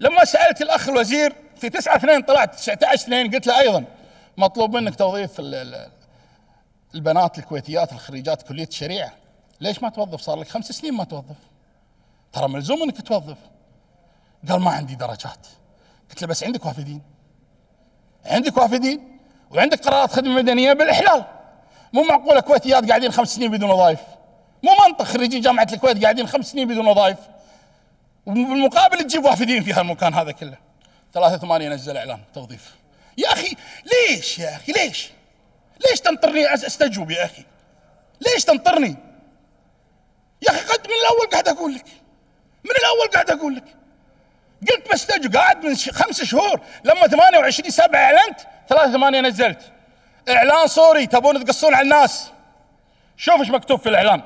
لما سالت الاخ الوزير في 9 2 طلعت 19 2 قلت له ايضا مطلوب منك توظيف البنات الكويتيات الخريجات كليه الشريعه ليش ما توظف صار لك خمس سنين ما توظف ترى ملزوم انك توظف قال ما عندي درجات قلت له بس عندك وافدين عندك وافدين وعندك قرارات خدمه مدنيه بالاحلال مو معقوله كويتيات قاعدين خمس سنين بدون وظائف مو منطق خريجي جامعه الكويت قاعدين خمس سنين بدون وظائف وبالمقابل تجيب وافدين في هالمكان هذا كله 83 نزل إعلان توظيف يا أخي ليش يا أخي ليش ليش تنطرني أستجوب يا أخي ليش تنطرني يا أخي قد من الأول قاعد أقول لك من الأول قاعد أقول لك قلت بستجوب قاعد من خمس شهور لما 28 سبعة إعلنت 3 8 نزلت إعلان صوري تبون تقصون على الناس شوف ايش مكتوب في الإعلان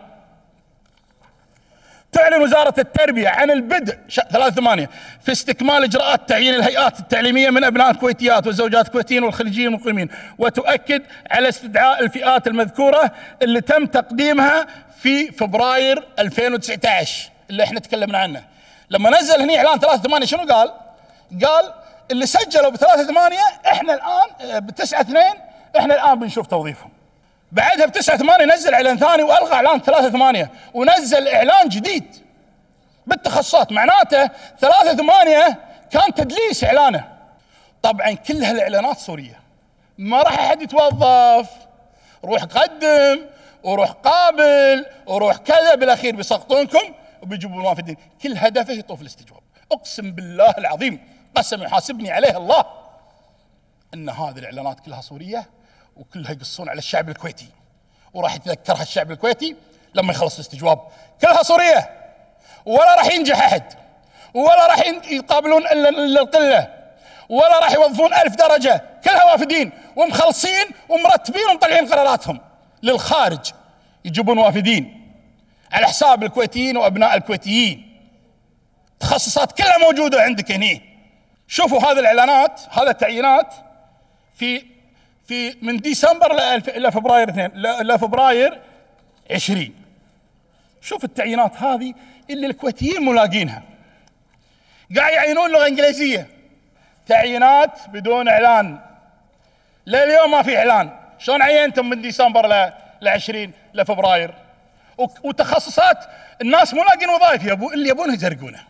تعلن وزارة التربية عن البدء 3 8 في استكمال إجراءات تعيين الهيئات التعليمية من أبناء الكويتيات والزوجات الكويتيين والخليجيين المقيمين وتؤكد على استدعاء الفئات المذكورة اللي تم تقديمها في فبراير 2019 اللي احنا تكلمنا عنه لما نزل هنا إعلان 3 8 شنو قال؟ قال اللي سجلوا ب 3 8 احنا الآن ب 9 2 احنا الآن بنشوف توظيفهم بعدها بتسعة ثمانية نزل إعلان ثاني وألغى إعلان ثلاثة ثمانية ونزل إعلان جديد بالتخصصات معناته ثلاثة ثمانية كان تدليس إعلانه طبعا كل هالإعلانات سورية ما راح أحد يتوظف روح قدم وروح قابل وروح كذا بالأخير بيسقطونكم وبيجيبون ما في الدين كل هدفه يطوف الاستجواب أقسم بالله العظيم قسم يحاسبني عليه الله أن هذه الإعلانات كلها سورية وكلها يقصون على الشعب الكويتي وراح يتذكرها الشعب الكويتي لما يخلص الاستجواب كلها سوريه ولا راح ينجح احد ولا راح يقابلون الا القله ولا راح يوظفون ألف درجه كلها وافدين ومخلصين ومرتبين ومطلعين قراراتهم للخارج يجيبون وافدين على حساب الكويتيين وابناء الكويتيين تخصصات كلها موجوده عندك هنا شوفوا هذه الاعلانات هذا التعيينات في في من ديسمبر ل فبراير 2 ل فبراير 20 شوف التعيينات هذه اللي الكويتيين ملاقينها قاعد يعينون لغه انجليزيه تعيينات بدون اعلان لليوم ما في اعلان شلون عينتم من ديسمبر ل 20 لفبراير وتخصصات الناس مو لاقين وظائف يبو اللي يبونه يزرقونه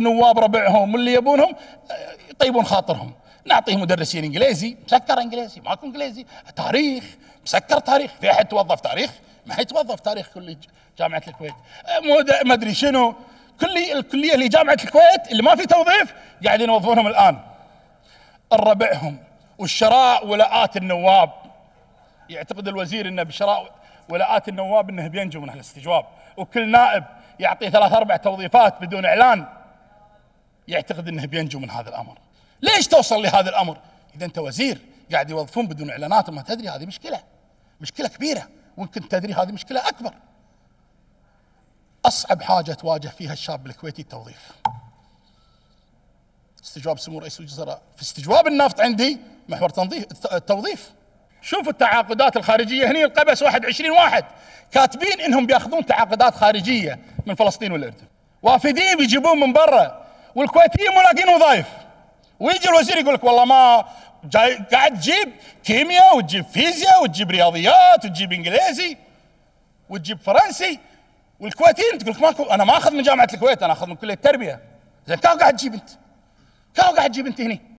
نواب ربعهم اللي يبونهم آه، يطيبون خاطرهم نعطيه مدرسين انجليزي مسكر انجليزي ماكو انجليزي تاريخ مسكر تاريخ في احد توظف تاريخ ما توظف تاريخ كل جامعه الكويت آه، ما ادري شنو كل الكليه اللي جامعه الكويت اللي ما في توظيف قاعدين يوظفونهم الان الربعهم والشراء ولاءات النواب يعتقد الوزير انه بشراء ولاءات النواب انه بينجو من هالاستجواب وكل نائب يعطي ثلاث اربع توظيفات بدون اعلان يعتقد انه بينجو من هذا الامر ليش توصل لهذا الامر اذا انت وزير قاعد يوظفون بدون اعلانات وما تدري هذه مشكله مشكله كبيره وان كنت تدري هذه مشكله اكبر اصعب حاجه تواجه فيها الشاب الكويتي التوظيف استجواب سمو رئيس الوزراء في استجواب النفط عندي محور تنظيف التوظيف شوفوا التعاقدات الخارجيه هني القبس 21 واحد كاتبين انهم بياخذون تعاقدات خارجيه من فلسطين والاردن وافدين بيجيبون من برا والكويتيين مو لاقين وظائف ويجي الوزير يقول لك والله ما جاي قاعد تجيب كيمياء وتجيب فيزياء وتجيب رياضيات وتجيب انجليزي وتجيب فرنسي والكويتيين تقول لك ماكو انا ما اخذ من جامعه الكويت انا اخذ من كليه التربيه زين كم قاعد تجيب انت؟ كم قاعد تجيب انت هني؟